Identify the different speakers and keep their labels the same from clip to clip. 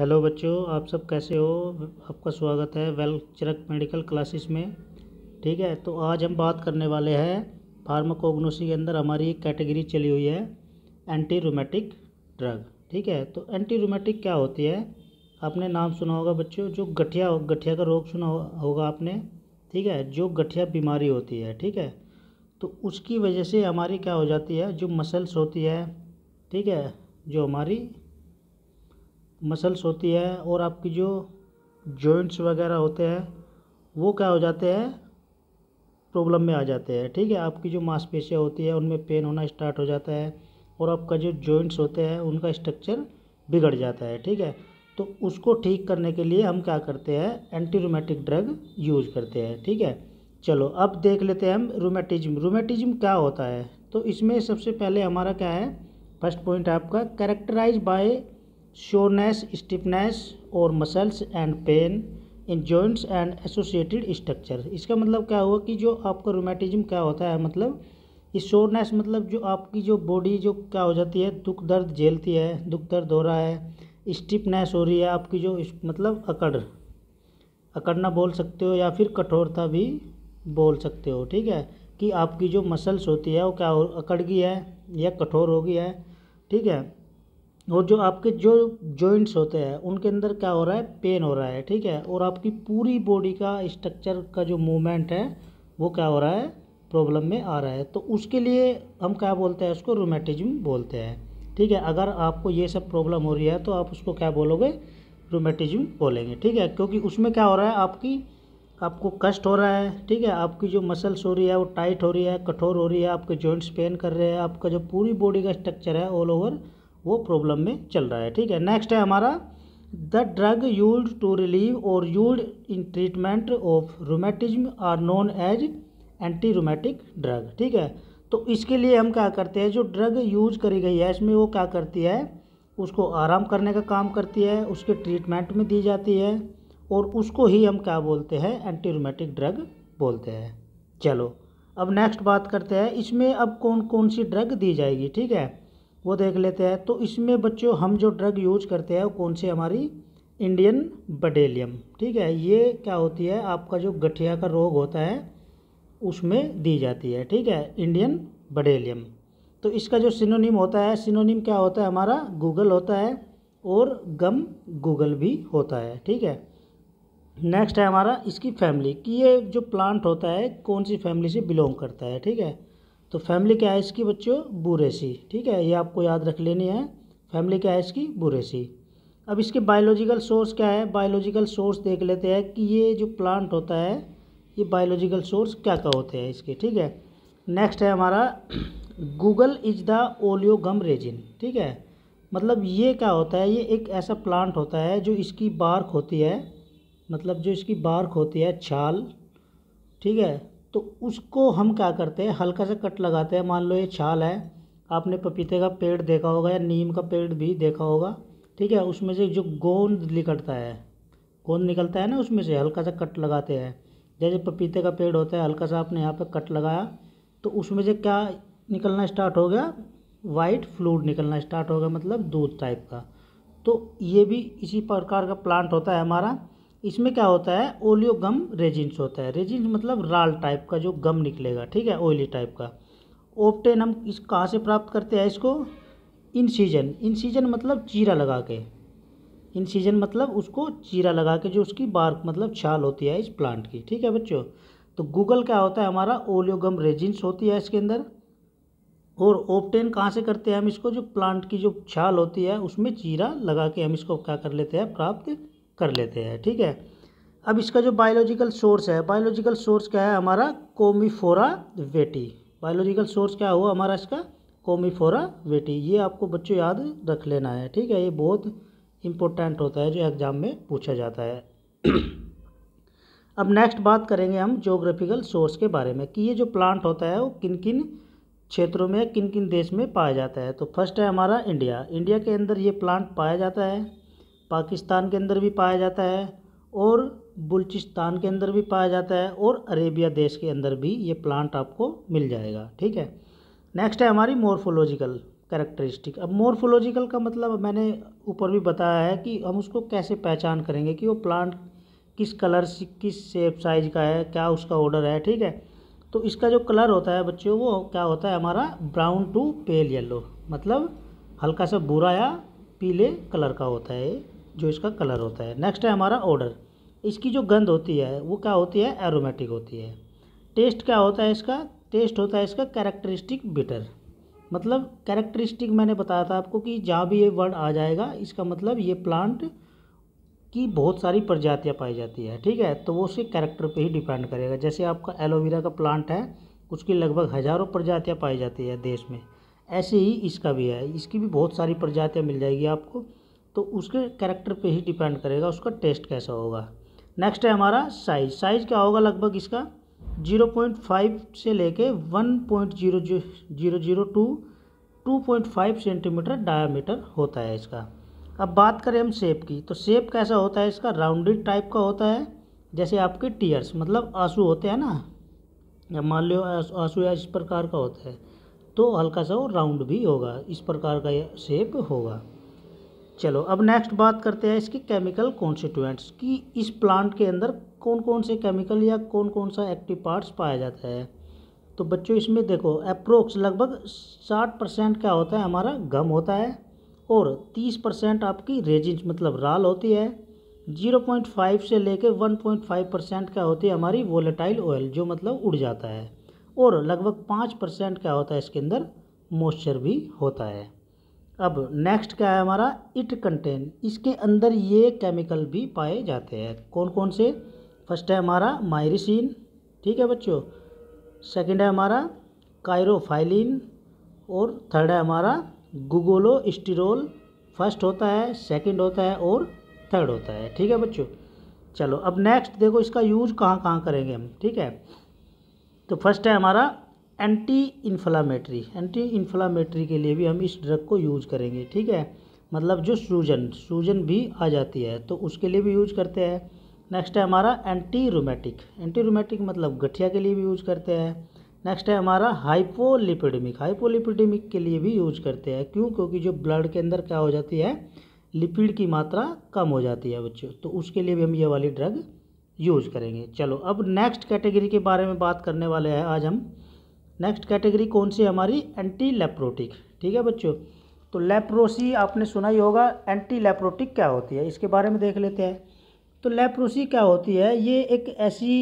Speaker 1: hello बच्चों आप सब कैसे हो आपका स्वागत है वेल चरक मेडिकल क्लासेस में ठीक है तो आज हम बात करने वाले हैं फार्माकोग्नोसी के अंदर हमारी एक कैटेगरी चली हुई है एंटी रोमेटिक ड्रग ठीक है तो एंटी रोमेटिक क्या होती है आपने नाम सुना होगा बच्चों जो गठिया गठिया का रोग सुना होगा आपने ठीक है जो गठिया बीमारी होती है ठीक है तो उसकी वजह से हमारी क्या हो जाती है जो मसल्स होती है ठीक है जो हमारी मसल्स होती है और आपकी जो जॉइंट्स वगैरह होते हैं वो क्या हो जाते हैं प्रॉब्लम में आ जाते हैं ठीक है आपकी जो मांसपेशियाँ होती है उनमें पेन होना स्टार्ट हो जाता है और आपका जो जॉइंट्स होते हैं उनका स्ट्रक्चर बिगड़ जाता है ठीक है तो उसको ठीक करने के लिए हम क्या करते हैं एंटी रोमेटिक ड्रग यूज करते हैं ठीक है चलो अब देख लेते हैं हम रोमेटिज्म रोमेटिज्म क्या होता है तो इसमें सबसे पहले हमारा क्या है फर्स्ट पॉइंट आपका कैरेक्टराइज बाय शोरनेस स्टिफनेस और muscles and pain in joints and associated structure इसका मतलब क्या हुआ कि जो आपका रोमेटिज्म क्या होता है मतलब इस शोरनेस मतलब जो आपकी जो बॉडी जो क्या हो जाती है दुख दर्द झेलती है दुख दर्द हो रहा है स्टिफनेस हो रही है आपकी जो मतलब अकड़ अकड़ना बोल सकते हो या फिर कठोरता भी बोल सकते हो ठीक है कि आपकी जो मसल्स होती है वो क्या हो अकड़ गई है या कठोर हो गई है ठीक है और जो आपके जो जॉइंट्स होते हैं उनके अंदर क्या हो रहा है पेन हो रहा है ठीक है और आपकी पूरी बॉडी का स्ट्रक्चर का जो मूवमेंट है वो क्या हो रहा है प्रॉब्लम में आ रहा है तो उसके लिए हम क्या बोलते हैं उसको रोमेटिज्म बोलते हैं ठीक है अगर आपको ये सब प्रॉब्लम हो रही है तो आप उसको क्या बोलोगे रोमेटिज्म बोलेंगे ठीक है क्योंकि उसमें क्या हो रहा है आपकी आपको कष्ट हो रहा है ठीक है आपकी जो मसल्स हो रही है वो टाइट हो रही है कठोर हो रही है आपके जॉइंट्स पेन कर रहे हैं आपका जो पूरी बॉडी का स्ट्रक्चर है ऑल ओवर वो प्रॉब्लम में चल रहा है ठीक है नेक्स्ट है हमारा the drug use to relieve और use in treatment of rheumatism are known as anti rheumatic drug ठीक है तो इसके लिए हम क्या करते हैं जो ड्रग यूज करी गई है इसमें वो क्या करती है उसको आराम करने का काम करती है उसके ट्रीटमेंट में दी जाती है और उसको ही हम क्या बोलते हैं एंटी रोमेटिक ड्रग बोलते हैं चलो अब नेक्स्ट बात करते हैं इसमें अब कौन कौन सी ड्रग दी जाएगी ठीक है वो देख लेते हैं तो इसमें बच्चों हम जो ड्रग यूज करते हैं वो कौन सी हमारी इंडियन बडेलियम ठीक है ये क्या होती है आपका जो गठिया का रोग होता है उसमें दी जाती है ठीक है इंडियन बडेलियम तो इसका जो सिनोनिम होता है सिनोनिम क्या होता है हमारा गूगल होता है और गम गूगल भी होता है ठीक है नेक्स्ट है हमारा इसकी फैमिली कि ये जो प्लांट होता है कौन सी फैमिली से बिलोंग करता है ठीक है तो फैमिली क्या है इसकी बच्चों बुरेसी ठीक है ये आपको याद रख लेनी है फैमिली क्या है इसकी बुरेसी अब इसके बायोलॉजिकल सोर्स क्या है बायोलॉजिकल सोर्स देख लेते हैं कि ये जो प्लांट होता है ये बायोलॉजिकल सोर्स क्या क्या होते हैं इसके ठीक है नेक्स्ट है हमारा guggul is the oleogum resin ठीक है मतलब ये क्या होता है ये एक ऐसा प्लांट होता है जो इसकी बार्क होती है मतलब जो इसकी बार्क होती है छाल ठीक है तो उसको हम क्या करते हैं हल्का सा कट लगाते हैं मान लो ये छाल है आपने पपीते का पेड़ देखा होगा या नीम का पेड़ भी देखा होगा ठीक है उसमें से जो गोंद निकलता है गोंद निकलता है ना उसमें से हल्का सा कट लगाते हैं जैसे पपीते का पेड़ होता है हल्का सा आपने यहाँ पर कट लगाया तो उसमें से क्या निकलना स्टार्ट हो गया वाइट फ्लूड निकलना स्टार्ट हो गया मतलब दूध टाइप का तो ये भी इसी प्रकार का प्लांट होता है हमारा इसमें क्या होता है ओलियो गम रेजिन्स होता है रेजिन्स मतलब राल टाइप का जो गम निकलेगा ठीक है ऑयली टाइप का ओपटेन हम इस कहाँ से प्राप्त करते हैं इसको इन सीजन इन सीजन मतलब चीरा लगा के इन सीजन मतलब उसको चीरा लगा के जो उसकी बार मतलब छाल होती है इस प्लांट की ठीक है बच्चों तो गूगल क्या होता है हमारा ओलियोगम रेजिन्स होती है इसके अंदर और ओपटेन कहाँ से करते हैं हम इसको जो प्लांट की जो छाल होती है उसमें चीरा लगा के हम इसको क्या कर लेते हैं प्राप्त कर लेते हैं ठीक है अब इसका जो बायोलॉजिकल सोर्स है बायोलॉजिकल सोर्स क्या है हमारा कोमीफोरा वेटी बायोलॉजिकल सोर्स क्या हुआ हमारा इसका कोमीफोरा वेटी ये आपको बच्चों याद रख लेना है ठीक है ये बहुत इम्पोर्टेंट होता है जो एग्ज़ाम में पूछा जाता है अब नेक्स्ट बात करेंगे हम जोग्राफिकल सोर्स के बारे में कि ये जो प्लांट होता है वो किन किन क्षेत्रों में किन किन देश में पाया जाता है तो फर्स्ट है हमारा इंडिया इंडिया के अंदर ये प्लांट पाया जाता है पाकिस्तान के अंदर भी पाया जाता है और बलूचिस्तान के अंदर भी पाया जाता है और अरेबिया देश के अंदर भी ये प्लांट आपको मिल जाएगा ठीक है नेक्स्ट है हमारी मोर्फोलॉजिकल करेक्टरिस्टिक अब मोर्फोलॉजिकल का मतलब मैंने ऊपर भी बताया है कि हम उसको कैसे पहचान करेंगे कि वो प्लांट किस कलर से किस शेप साइज का है क्या उसका ऑर्डर है ठीक है तो इसका जो कलर होता है बच्चों वो क्या होता है हमारा ब्राउन टू पेल येलो मतलब हल्का सा भूरा या पीले कलर का होता है जो इसका कलर होता है नेक्स्ट है हमारा ऑर्डर इसकी जो गंध होती है वो क्या होती है एरोमेटिक होती है टेस्ट क्या होता है इसका टेस्ट होता है इसका कैरेक्टरिस्टिक बिटर मतलब कैरेक्टरिस्टिक मैंने बताया था आपको कि जहाँ भी ये वर्ड आ जाएगा इसका मतलब ये प्लांट की बहुत सारी प्रजातियाँ पाई जाती है ठीक है तो वो उसके कैरेक्टर पे ही डिपेंड करेगा जैसे आपका एलोवेरा का प्लांट है उसकी लगभग हज़ारों प्रजातियाँ पाई जाती है देश में ऐसे ही इसका भी है इसकी भी बहुत सारी प्रजातियाँ मिल जाएगी आपको तो उसके कैरेक्टर पे ही डिपेंड करेगा उसका टेस्ट कैसा होगा नेक्स्ट है हमारा साइज साइज क्या होगा लगभग इसका जीरो पॉइंट फाइव से लेके one point zero zero zero to two point five centimetre diameter होता है इसका अब बात करें हम शेप की तो शेप कैसा होता है इसका राउंडेड टाइप का होता है जैसे आपके टीयर्स मतलब आंसू होते हैं ना या मान लो आंसू या इस प्रकार का होता है तो हल्का सा वो राउंड भी होगा इस प्रकार का शेप होगा चलो अब नेक्स्ट बात करते हैं इसकी केमिकल कॉन्स्टिट्यूएंट्स कि इस प्लांट के अंदर कौन कौन से केमिकल या कौन कौन सा एक्टिव पार्ट्स पाया जाता है तो बच्चों इसमें देखो अप्रोक्स लगभग साठ परसेंट क्या होता है हमारा गम होता है और तीस परसेंट आपकी रेजिन मतलब राल होती है जीरो पॉइंट फाइव से लेके वन पॉइंट फाइव परसेंट क्या होती है हमारी वोलेटाइल ऑयल जो मतलब उड़ जाता है और लगभग पाँच परसेंट क्या होता है इसके अंदर मॉइस्चर भी होता है अब नेक्स्ट क्या है हमारा इट कंटेन इसके अंदर ये केमिकल भी पाए जाते हैं कौन कौन से फर्स्ट है हमारा मायरिसिन ठीक है बच्चों सेकंड है हमारा कायरोफाइलिन और थर्ड है हमारा गुगोलो स्टिरोल फर्स्ट होता है सेकंड होता है और थर्ड होता है ठीक है बच्चों चलो अब नेक्स्ट देखो इसका यूज कहाँ कहाँ करेंगे हम ठीक है तो फर्स्ट है हमारा एंटी इन्फ्लामेटरी एंटी इन्फ्लामेटरी के लिए भी हम इस ड्रग को यूज करेंगे ठीक है मतलब जो सूजन सूजन भी आ जाती है तो उसके लिए भी यूज करते हैं नेक्स्ट है हमारा एंटी रोमेटिक एंटी रोमेटिक मतलब गठिया के लिए भी यूज करते हैं नेक्स्ट है हमारा हाइपोलिपिडमिक हाइपोलिपिडमिक के लिए भी यूज करते हैं क्यों क्योंकि जो ब्लड के अंदर क्या हो जाती है लिपिड की मात्रा कम हो जाती है बच्चों तो उसके लिए भी हम ये वाली ड्रग यूज करेंगे चलो अब नेक्स्ट कैटेगरी के बारे में बात करने वाले हैं आज हम नेक्स्ट कैटेगरी कौन सी है हमारी एंटी लेप्रोटिक ठीक है बच्चों तो लेप्रोसी आपने सुना ही होगा एंटी लेप्रोटिक क्या होती है इसके बारे में देख लेते हैं तो लेप्रोसी क्या होती है ये एक ऐसी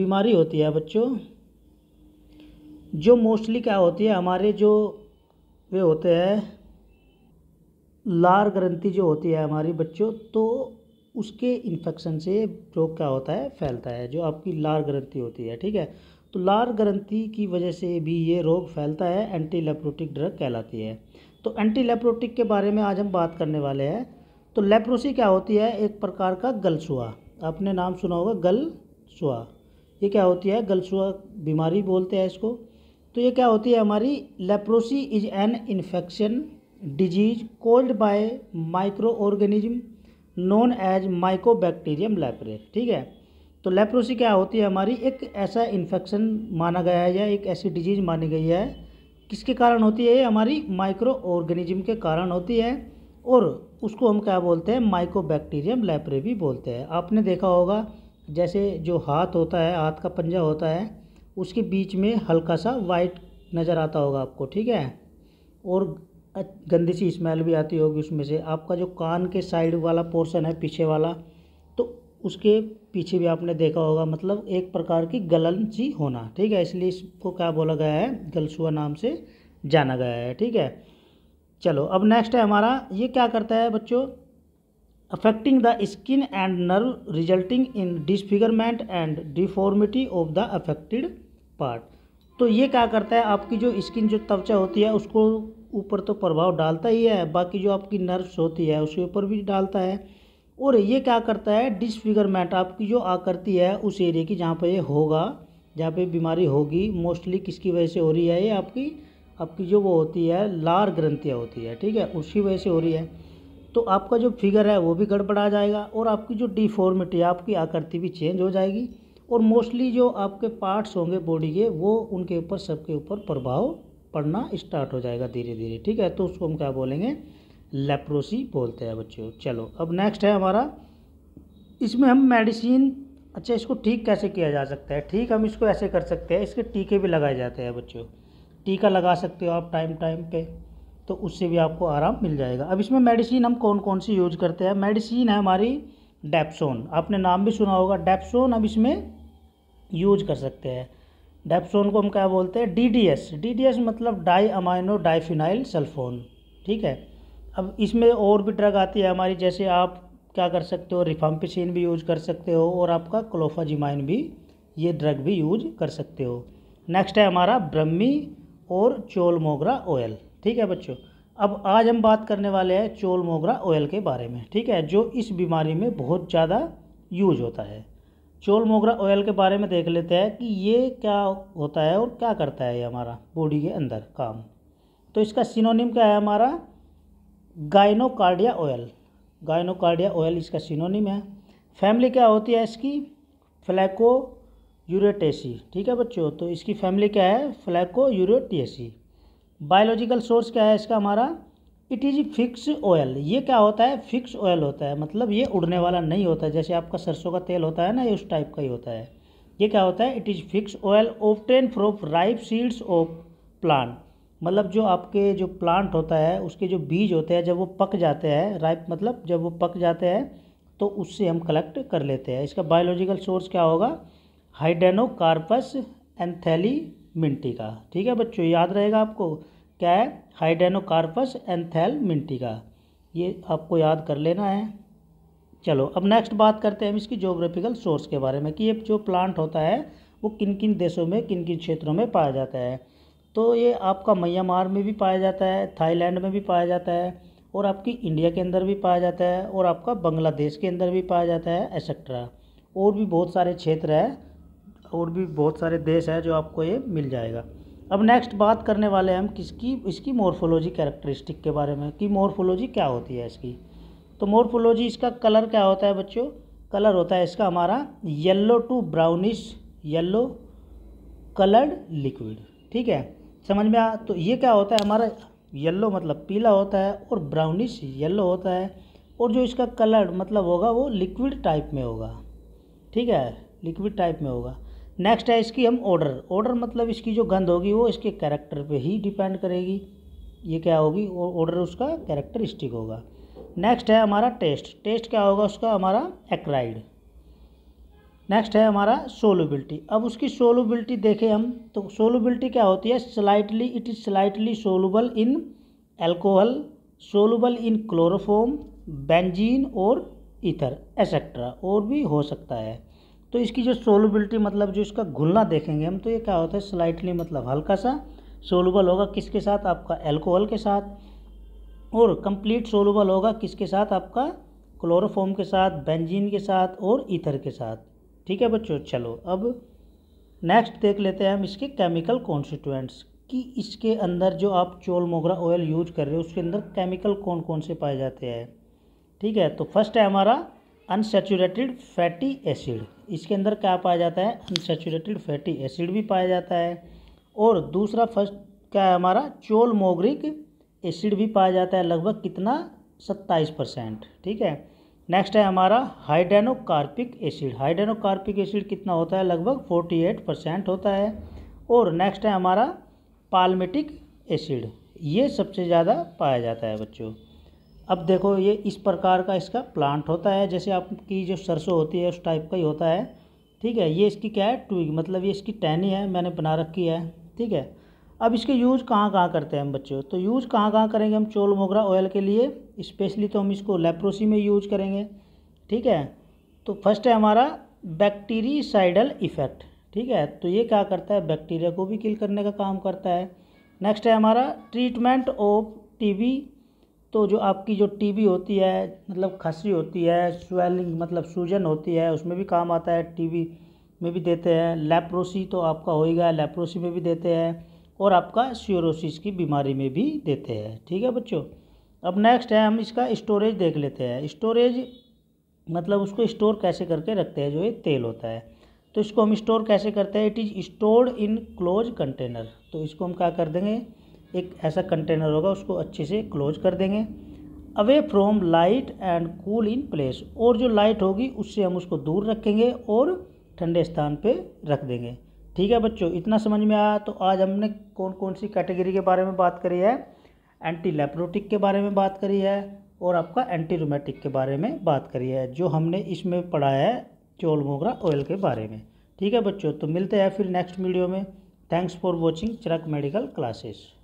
Speaker 1: बीमारी होती है बच्चों जो मोस्टली क्या होती है हमारे जो वे होते हैं लार ग्रंथि जो होती है हमारी बच्चों तो उसके इन्फेक्शन से रोग क्या होता है फैलता है जो आपकी लार ग्रंथि होती है ठीक है तो लार ग्रंथी की वजह से भी ये रोग फैलता है एंटी लेप्रोटिक ड्रग कहलाती है तो एंटी लेप्रोटिक के बारे में आज हम बात करने वाले हैं तो लेप्रोसी क्या होती है एक प्रकार का गलसुआ आपने नाम सुना होगा गलसुआ ये क्या होती है गलसुआ बीमारी बोलते हैं इसको तो ये क्या होती है हमारी leprosy is an infection disease called by micro organism known as mycobacterium leprae ठीक है तो लेप्रोसी क्या होती है हमारी एक ऐसा इन्फेक्शन माना गया है या एक ऐसी डिजीज़ मानी गई है किसके कारण होती है ये हमारी माइक्रो ऑर्गेनिज्म के कारण होती है और उसको हम क्या बोलते हैं माइकोबैक्टीरियम लेप्रे भी बोलते हैं आपने देखा होगा जैसे जो हाथ होता है हाथ का पंजा होता है उसके बीच में हल्का सा वाइट नज़र आता होगा आपको ठीक है और गंदी सी स्मेल भी आती होगी उसमें से आपका जो कान के साइड वाला पोर्शन है पीछे वाला उसके पीछे भी आपने देखा होगा मतलब एक प्रकार की गलन सी होना ठीक है इसलिए इसको क्या बोला गया है गलसुआ नाम से जाना गया है ठीक है चलो अब नेक्स्ट है हमारा ये क्या करता है बच्चों affecting the skin and nerve resulting in disfigurement and deformity of the affected part तो ये क्या करता है आपकी जो स्किन जो त्वचा होती है उसको ऊपर तो प्रभाव डालता ही है बाकी जो आपकी नर्व्स होती है उसके ऊपर भी डालता है और ये क्या करता है डिसफिगरमेंट आपकी जो आकृति है उस एरिया की जहाँ पर ये होगा जहाँ पे बीमारी होगी मोस्टली किसकी वजह से हो रही है ये आपकी आपकी जो वो होती है लार ग्रंथियाँ होती है ठीक है उसी वजह से हो रही है तो आपका जो फिगर है वो भी गड़बड़ा जाएगा और आपकी जो डिफॉर्मिटी आपकी आकृति भी चेंज हो जाएगी और मोस्टली जो आपके पार्ट्स होंगे बॉडी के वो उनके ऊपर सबके ऊपर प्रभाव पड़ना स्टार्ट हो जाएगा धीरे धीरे ठीक है तो उसको हम क्या बोलेंगे लेप्रोसी बोलते हैं बच्चों चलो अब नेक्स्ट है हमारा इसमें हम मेडिसिन अच्छा इसको ठीक कैसे किया जा सकता है ठीक हम इसको ऐसे कर सकते हैं इसके टीके भी लगाए जाते हैं बच्चों टीका लगा सकते हो आप टाइम टाइम पे तो उससे भी आपको आराम मिल जाएगा अब इसमें मेडिसिन हम कौन कौन सी यूज करते हैं मेडिसिन है हमारी डेप्सोन आपने नाम भी सुना होगा डेप्सोन अब इसमें यूज कर सकते हैं डेप्सोन को हम क्या बोलते हैं D D S D D S मतलब डाई अमाइनो डाइफिनाइल सल्फोन ठीक है अब इसमें और भी ड्रग आती है हमारी जैसे आप क्या कर सकते हो रिफाम्पिसिन भी यूज कर सकते हो और आपका क्लोफाजिमाइन भी ये ड्रग भी यूज कर सकते हो नेक्स्ट है हमारा ब्रह्मी और चोल मोगरा ऑयल ठीक है बच्चों अब आज हम बात करने वाले हैं चोल मोगरा ऑयल के बारे में ठीक है जो इस बीमारी में बहुत ज़्यादा यूज होता है चोल मोगरा ऑयल के बारे में देख लेते हैं कि ये क्या होता है और क्या करता है ये हमारा बॉडी के अंदर काम तो इसका सिनोनिम क्या है हमारा गाइनोकार्डिया ऑयल गायनोकार्डिया ऑयल इसका सिनोनिम है फैमिली क्या होती है इसकी फ्लैको यूरेटेसी ठीक है बच्चों तो इसकी फैमिली क्या है फ्लैको यूरेटेसी बायोलॉजिकल सोर्स क्या है इसका हमारा इट इज़ फिक्स ऑयल ये क्या होता है फिक्स ऑयल होता है मतलब ये उड़ने वाला नहीं होता जैसे आपका सरसों का तेल होता है ना ये उस टाइप का ही होता है ये क्या होता है it is fix oil ten from ripe seeds of plant मतलब जो आपके जो प्लांट होता है उसके जो बीज होते हैं जब वो पक जाते हैं राइप मतलब जब वो पक जाते हैं तो उससे हम कलेक्ट कर लेते हैं इसका बायोलॉजिकल सोर्स क्या होगा हाइडेनोकार्पस एंथैली मिंटी का ठीक है बच्चों याद रहेगा आपको क्या है हाइडेनोकार्पस एंथैल मिंटी का ये आपको याद कर लेना है चलो अब नेक्स्ट बात करते हैं हम इसकी जोग्राफिकल सोर्स के बारे में कि ये जो प्लांट होता है वो किन किन देशों में किन किन क्षेत्रों में पाया जाता है तो ये आपका म्यांमार में भी पाया जाता है थाईलैंड में भी पाया जाता है और आपकी इंडिया के अंदर भी पाया जाता है और आपका बांग्लादेश के अंदर भी पाया जाता है एक्सेट्रा और भी बहुत सारे क्षेत्र है और भी बहुत सारे देश है जो आपको ये मिल जाएगा अब नेक्स्ट बात करने वाले हैं हम किसकी इसकी मोर्फोलॉजी कैरेक्टरिस्टिक के बारे में कि मोर्फोलॉजी क्या होती है इसकी तो मोर्फोलॉजी इसका कलर क्या होता है बच्चों कलर होता है इसका हमारा yellow to brownish yellow coloured liquid ठीक है समझ में आया तो ये क्या होता है हमारा येलो मतलब पीला होता है और ब्राउनिश येलो होता है और जो इसका कलर मतलब होगा वो लिक्विड टाइप में होगा ठीक है लिक्विड टाइप में होगा नेक्स्ट है इसकी हम ऑर्डर ऑर्डर मतलब इसकी जो गंध होगी वो इसके कैरेक्टर पे ही डिपेंड करेगी ये क्या होगी ऑर्डर उसका कैरेक्टरिस्टिक होगा नेक्स्ट है हमारा टेस्ट टेस्ट क्या होगा उसका हमारा एक्राइड नेक्स्ट है हमारा सोलबिलिटी अब उसकी सोलबिलिटी देखें हम तो सोलबिलिटी क्या होती है slightly it is slightly soluble in alcohol soluble in chloroform benzene और इथर एसेट्रा और भी हो सकता है तो इसकी जो सोलबिलिटी मतलब जो इसका घुलना देखेंगे हम तो ये क्या होता है स्लाइटली मतलब हल्का सा सोलबल होगा किसके साथ आपका एल्कोहल के साथ और कंप्लीट सोलबल होगा किसके साथ आपका क्लोरोफोम के साथ बेंजीन के साथ और इथर के साथ ठीक है बच्चों चलो अब नेक्स्ट देख लेते हैं हम इसके केमिकल कॉन्स्टिट्यूएंट्स कि इसके अंदर जो आप चोल मोगरा ऑयल यूज कर रहे हो उसके अंदर केमिकल कौन कौन से पाए जाते हैं ठीक है तो फर्स्ट है हमारा अनसेचुरेटेड फैटी एसिड इसके अंदर क्या पाया जाता है अनसेचुरेटेड फैटी एसिड भी पाया जाता है और दूसरा फर्स्ट क्या है हमारा चोल मोगरिक एसिड भी पाया जाता है लगभग कितना सत्ताईस परसेंट ठीक है नेक्स्ट है हमारा हाइड्रेनोकार्पिक एसिड हाइड्रेनोकार्पिक एसिड कितना होता है लगभग 48 परसेंट होता है और नेक्स्ट है हमारा पालमेटिक एसिड ये सबसे ज़्यादा पाया जाता है बच्चों अब देखो ये इस प्रकार का इसका प्लांट होता है जैसे आपकी जो सरसों होती है उस टाइप का ही होता है ठीक है ये इसकी क्या है ट्विग मतलब ये इसकी टहनी है मैंने बना रखी है ठीक है अब इसके यूज़ कहाँ कहाँ करते हैं हम बच्चों तो यूज़ कहाँ कहाँ करेंगे हम चोल मोगरा ऑयल के लिए स्पेशली तो हम इसको लेप्रोसी में यूज करेंगे ठीक है तो फर्स्ट है हमारा बैक्टीरिसाइडल इफेक्ट ठीक है तो ये क्या करता है बैक्टीरिया को भी किल करने का काम करता है नेक्स्ट है हमारा ट्रीटमेंट ऑफ टीबी तो जो आपकी जो टीबी होती है मतलब खसी होती है स्वेलिंग मतलब सूजन होती है उसमें भी काम आता है टीबी में भी देते हैं लेप्रोसी तो आपका होएगा लेप्रोसी में भी देते हैं और आपका सियोरोसिस की बीमारी में भी देते हैं ठीक है बच्चों अब नेक्स्ट है हम इसका स्टोरेज देख लेते हैं स्टोरेज मतलब उसको स्टोर कैसे करके रखते हैं जो ये तेल होता है तो इसको हम स्टोर कैसे करते हैं it is stored in close container तो इसको हम क्या कर देंगे एक ऐसा कंटेनर होगा उसको अच्छे से क्लोज कर देंगे away from light and cool in place और जो लाइट होगी उससे हम उसको दूर रखेंगे और ठंडे स्थान पे रख देंगे ठीक है बच्चों इतना समझ में आया तो आज हमने कौन कौन सी कैटेगरी के बारे में बात करी है एंटी लेप्रोटिक के बारे में बात करी है और आपका एंटी रोमेटिक के बारे में बात करी है जो हमने इसमें पढ़ा है चोल मोगरा ऑयल के बारे में ठीक है बच्चों तो मिलते हैं फिर नेक्स्ट वीडियो में thanks for watching Chirag medical classes